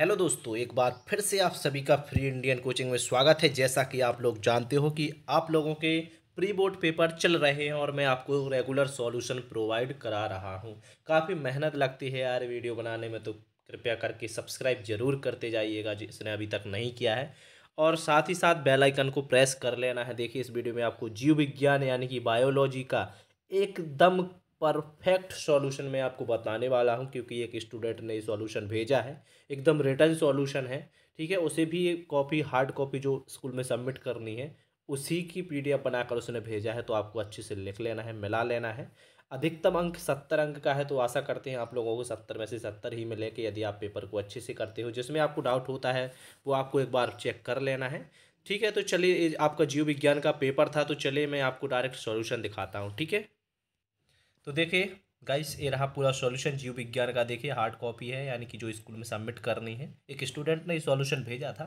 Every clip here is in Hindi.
हेलो दोस्तों एक बार फिर से आप सभी का फ्री इंडियन कोचिंग में स्वागत है जैसा कि आप लोग जानते हो कि आप लोगों के प्री बोर्ड पेपर चल रहे हैं और मैं आपको रेगुलर सॉल्यूशन प्रोवाइड करा रहा हूं काफ़ी मेहनत लगती है यार वीडियो बनाने में तो कृपया करके सब्सक्राइब जरूर करते जाइएगा जिसने अभी तक नहीं किया है और साथ ही साथ बेलाइकन को प्रेस कर लेना है देखिए इस वीडियो में आपको जीव विज्ञान यानी कि बायोलॉजी का एकदम परफेक्ट सॉल्यूशन मैं आपको बताने वाला हूँ क्योंकि एक स्टूडेंट ने सॉल्यूशन भेजा है एकदम रिटर्न सॉल्यूशन है ठीक है उसे भी कॉपी हार्ड कॉपी जो स्कूल में सबमिट करनी है उसी की पीडीएफ बनाकर उसने भेजा है तो आपको अच्छे से लिख लेना है मिला लेना है अधिकतम अंक सत्तर अंक का है तो आशा करते हैं आप लोगों को सत्तर में से सत्तर ही मिले कि यदि आप पेपर को अच्छे से करते हो जिसमें आपको डाउट होता है वो आपको एक बार चेक कर लेना है ठीक है तो चलिए आपका जीव विज्ञान का पेपर था तो चलिए मैं आपको डायरेक्ट सॉल्यूशन दिखाता हूँ ठीक है तो देखिए गाइस ये रहा पूरा सॉल्यूशन जीव विज्ञान का देखिए हार्ड कॉपी है यानी कि जो स्कूल में सबमिट करनी है एक स्टूडेंट ने सॉल्यूशन भेजा था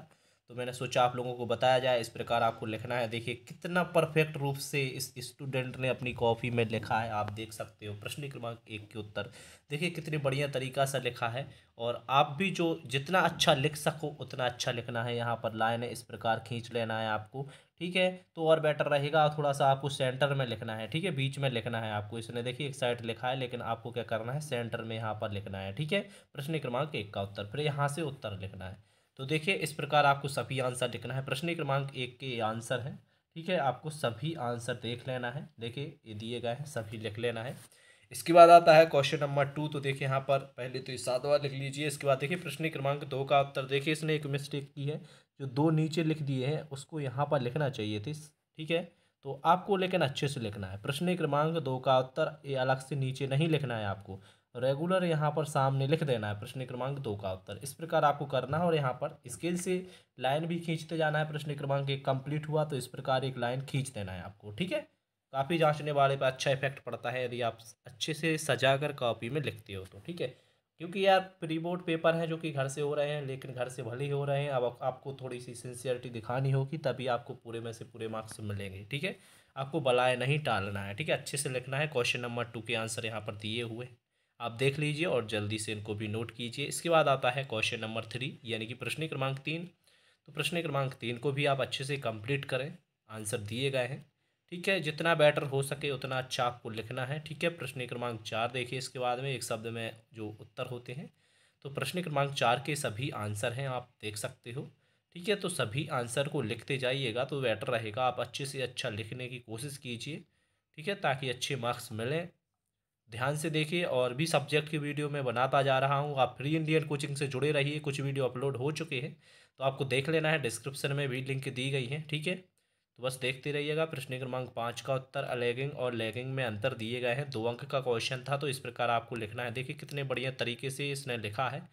तो मैंने सोचा आप लोगों को बताया जाए इस प्रकार आपको लिखना है देखिए कितना परफेक्ट रूप से इस स्टूडेंट ने अपनी कॉपी में लिखा है आप देख सकते हो प्रश्न क्रमांक एक के उत्तर देखिए कितने बढ़िया तरीका से लिखा है और आप भी जो जितना अच्छा लिख सको उतना अच्छा लिखना है यहाँ पर लाइन इस प्रकार खींच लेना है आपको ठीक है तो और बेटर रहेगा थोड़ा सा आपको सेंटर में लिखना है ठीक है बीच में लिखना है आपको इसने देखिए एक साइड लिखा है लेकिन आपको क्या करना है सेंटर में यहाँ पर लिखना है ठीक है प्रश्न क्रमांक एक का उत्तर फिर यहाँ से उत्तर लिखना है तो देखिए इस प्रकार आपको सभी आंसर लिखना है प्रश्न क्रमांक एक के आंसर हैं ठीक है आपको सभी आंसर देख लेना है देखिए ये दिए गए हैं सभी लिख लेना है इसके बाद आता है क्वेश्चन नंबर टू तो देखिए यहाँ पर पहले तो ये बार लिख लीजिए इसके बाद देखिए प्रश्न क्रमांक दो का उत्तर देखिए इसने एक मिस्टेक की है जो दो नीचे लिख दिए हैं उसको यहाँ पर लिखना चाहिए थे ठीक है तो आपको लेकिन अच्छे से लिखना है प्रश्न क्रमांक दो का उत्तर ये अलग से नीचे नहीं लिखना है आपको रेगुलर यहाँ पर सामने लिख देना है प्रश्न क्रमांक दो का उत्तर इस प्रकार आपको करना है और यहाँ पर स्केल से लाइन भी खींचते जाना है प्रश्न क्रमांक एक कंप्लीट हुआ तो इस प्रकार एक लाइन खींच देना है आपको ठीक है काफ़ी जांचने वाले पर अच्छा इफेक्ट पड़ता है यदि आप अच्छे से सजा कर कॉपी में लिखते हो तो ठीक है क्योंकि यार प्री बोर्ड पेपर हैं जो कि घर से हो रहे हैं लेकिन घर से भले ही हो रहे हैं अब आपको थोड़ी सी सिंसियरिटी दिखानी होगी तभी आपको पूरे में से पूरे मार्क्स मिलेंगे ठीक है आपको बलाए नहीं टालना है ठीक है अच्छे से लिखना है क्वेश्चन नंबर टू के आंसर यहाँ पर दिए हुए आप देख लीजिए और जल्दी से इनको भी नोट कीजिए इसके बाद आता है क्वेश्चन नंबर थ्री यानी कि प्रश्न क्रमांक तीन तो प्रश्न क्रमांक तीन को भी आप अच्छे से कंप्लीट करें आंसर दिए गए हैं ठीक है जितना बेटर हो सके उतना अच्छा आपको लिखना है ठीक है प्रश्न क्रमांक चार देखिए इसके बाद में एक शब्द में जो उत्तर होते हैं तो प्रश्न क्रमांक चार के सभी आंसर हैं आप देख सकते हो ठीक है तो सभी आंसर को लिखते जाइएगा तो बेटर रहेगा आप अच्छे से अच्छा लिखने की कोशिश कीजिए ठीक है ताकि अच्छे मार्क्स मिलें ध्यान से देखिए और भी सब्जेक्ट की वीडियो मैं बनाता जा रहा हूँ आप फ्री इंडियन कोचिंग से जुड़े रहिए कुछ वीडियो अपलोड हो चुके हैं तो आपको देख लेना है डिस्क्रिप्शन में भी लिंक दी गई है ठीक है तो बस देखते रहिएगा प्रश्न क्रमांक पाँच का उत्तर अलेगिंग और लैगिंग में अंतर दिए गए हैं दो अंक का क्वेश्चन था तो इस प्रकार आपको लिखना है देखिए कितने बढ़िया तरीके से इसने लिखा है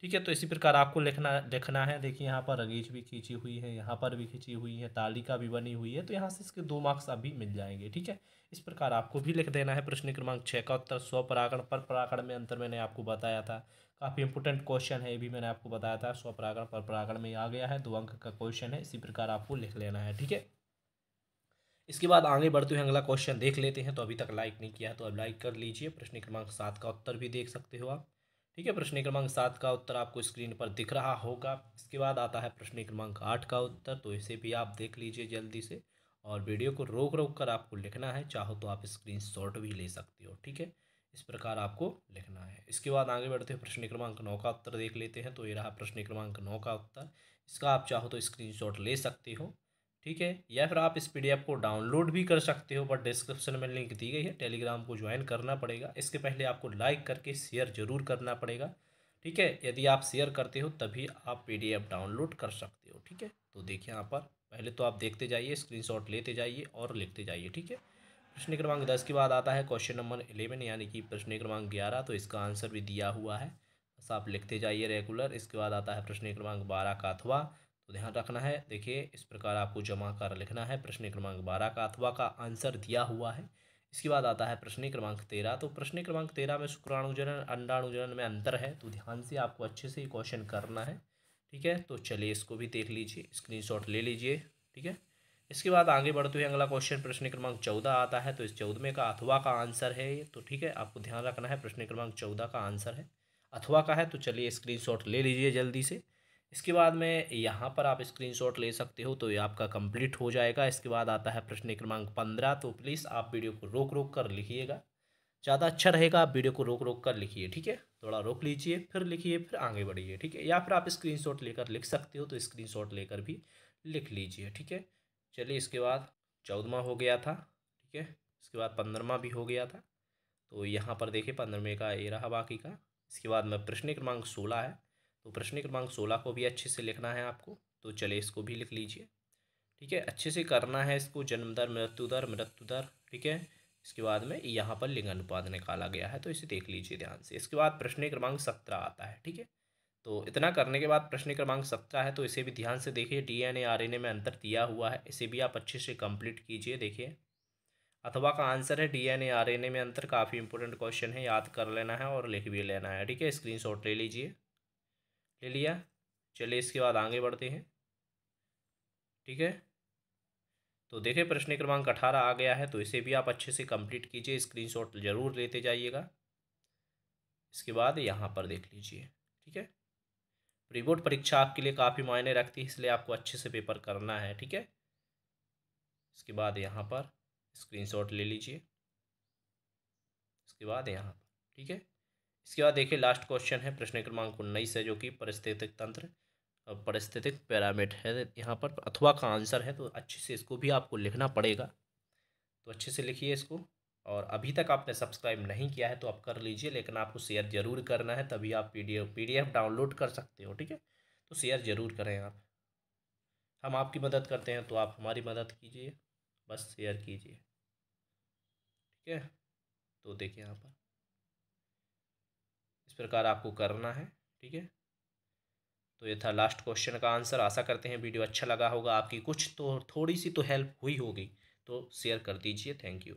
ठीक है तो इसी प्रकार आपको लिखना देखना है देखिए यहाँ पर रगीज भी खींची हुई है यहाँ पर भी खींची हुई है तालिका भी बनी हुई है तो यहाँ से इसके दो मार्क्स अभी मिल जाएंगे ठीक है इस प्रकार आपको भी लिख देना है प्रश्न क्रमांक छः का उत्तर स्व परागण पर परागण में अंतर मैंने आपको बताया था काफ़ी इंपोर्टेंट क्वेश्चन है ये भी मैंने आपको बताया था स्व परागण पर परागण में आ गया है दो अंक का क्वेश्चन है इसी प्रकार आपको लिख लेना है ठीक है इसके बाद आगे बढ़ते हुए अगला क्वेश्चन देख लेते हैं तो अभी तक लाइक नहीं किया है तो अब लाइक कर लीजिए प्रश्न क्रमांक सात का उत्तर भी देख सकते हो आप ठीक है प्रश्न क्रमांक सात का उत्तर आपको स्क्रीन पर दिख रहा होगा इसके बाद आता है प्रश्न क्रमांक आठ का उत्तर तो इसे भी आप देख लीजिए जल्दी से और वीडियो को रोक रोक कर आपको लिखना है चाहो तो आप स्क्रीन शॉट भी ले सकते हो ठीक है इस प्रकार आपको लिखना है इसके बाद आगे बढ़ते हैं प्रश्न क्रमांक नौ का उत्तर देख लेते हैं तो ये रहा प्रश्न क्रमांक नौ का उत्तर इसका आप चाहो तो स्क्रीन ले सकते हो ठीक है या फिर आप इस पी को डाउनलोड भी कर सकते हो बट डिस्क्रिप्शन में लिंक दी गई है टेलीग्राम को ज्वाइन करना पड़ेगा इसके पहले आपको लाइक करके शेयर जरूर करना पड़ेगा ठीक है यदि आप शेयर करते हो तभी आप पी डाउनलोड कर सकते हो ठीक है तो देखिए यहाँ पर पहले तो आप देखते जाइए स्क्रीनशॉट लेते जाइए और लिखते जाइए ठीक है प्रश्न क्रमांक दस के बाद आता है क्वेश्चन नंबर इलेवन यानी कि प्रश्न क्रमांक ग्यारह तो इसका आंसर भी दिया हुआ है बस आप लिखते जाइए रेगुलर इसके बाद आता है प्रश्न क्रमांक बारह का अथवा तो ध्यान रखना है देखिए इस प्रकार आपको जमा कर लिखना है प्रश्न क्रमांक बारह का अथवा का आंसर दिया हुआ है इसके बाद आता है प्रश्न क्रमांक तेरह तो प्रश्न क्रमांक तेरह में शुक्राणुजनन अंडाणुजनन में अंतर है तो ध्यान से आपको अच्छे से ये क्वेश्चन करना है ठीक है तो चलिए इसको भी देख लीजिए स्क्रीनशॉट ले लीजिए ठीक है इसके बाद आगे बढ़ते हुए अगला क्वेश्चन प्रश्न क्रमांक चौदह आता है तो इस चौदहवें का अथवा का आंसर है ये तो ठीक है आपको ध्यान रखना है प्रश्न क्रमांक चौदह का आंसर है अथवा का है तो चलिए स्क्रीनशॉट ले लीजिए जल्दी से इसके बाद में यहाँ पर आप स्क्रीनशॉट ले सकते हो तो ये आपका कंप्लीट हो जाएगा इसके बाद आता है प्रश्न क्रमांक पंद्रह तो प्लीज़ आप वीडियो को रोक रोक कर लिखिएगा ज़्यादा अच्छा रहेगा आप वीडियो को रोक रोक कर लिखिए ठीक है थोड़ा रोक लीजिए फिर लिखिए फिर आगे बढ़िए ठीक है या फिर आप स्क्रीन लेकर लिख सकते हो तो स्क्रीन लेकर भी लिख लीजिए ठीक है चलिए इसके बाद चौदहवा हो गया था ठीक है इसके बाद पंद्रहवा भी हो गया था तो यहाँ पर देखिए पंद्रहवें का ये रहा बाकी का इसके बाद में प्रश्न क्रमांक सोलह है तो प्रश्न क्रमांक सोलह को भी अच्छे से लिखना है आपको तो चले इसको भी लिख लीजिए ठीक है अच्छे से करना है इसको जन्म दर मृत्यु दर मृत्यु दर ठीक है इसके बाद में यहाँ पर लिंग अनुपात निकाला गया है तो इसे देख लीजिए ध्यान से इसके बाद प्रश्न क्रमांक सत्रह आता है ठीक है तो इतना करने के बाद प्रश्न क्रमांक सत्रह है तो इसे भी ध्यान से देखिए एन ए में अंतर दिया हुआ है इसे भी आप अच्छे से कंप्लीट कीजिए देखिए अथवा का आंसर है एन ए में अंतर काफ़ी इंपॉर्टेंट क्वेश्चन है याद कर लेना है और लिख भी लेना है ठीक है स्क्रीन ले लीजिए ले लिया चलिए इसके बाद आगे बढ़ते हैं ठीक है तो देखिए प्रश्न क्रमांक अठारह आ गया है तो इसे भी आप अच्छे से कंप्लीट कीजिए स्क्रीनशॉट जरूर लेते जाइएगा इसके बाद यहाँ पर देख लीजिए ठीक है प्री बोर्ड परीक्षा आपके लिए काफ़ी मायने रखती है इसलिए आपको अच्छे से पेपर करना है ठीक है इसके बाद यहाँ पर स्क्रीनशॉट ले लीजिए इसके बाद यहाँ पर ठीक है इसके बाद देखिए लास्ट क्वेश्चन है प्रश्न क्रमांक उन्नीस है जो कि परिस्थितिक तंत्र परिस्थितिक पैरामिड है यहाँ पर अथवा का आंसर है तो अच्छे से इसको भी आपको लिखना पड़ेगा तो अच्छे से लिखिए इसको और अभी तक आपने सब्सक्राइब नहीं किया है तो आप कर लीजिए लेकिन आपको शेयर जरूर करना है तभी आप पी डी डाउनलोड कर सकते हो ठीक है तो शेयर जरूर करें आप हम आपकी मदद करते हैं तो आप हमारी मदद कीजिए बस शेयर कीजिए ठीक है तो देखिए यहाँ पर प्रकार आपको करना है ठीक है तो ये था लास्ट क्वेश्चन का आंसर आशा करते हैं वीडियो अच्छा लगा होगा आपकी कुछ तो थोड़ी सी तो हेल्प हुई होगी तो शेयर कर दीजिए थैंक यू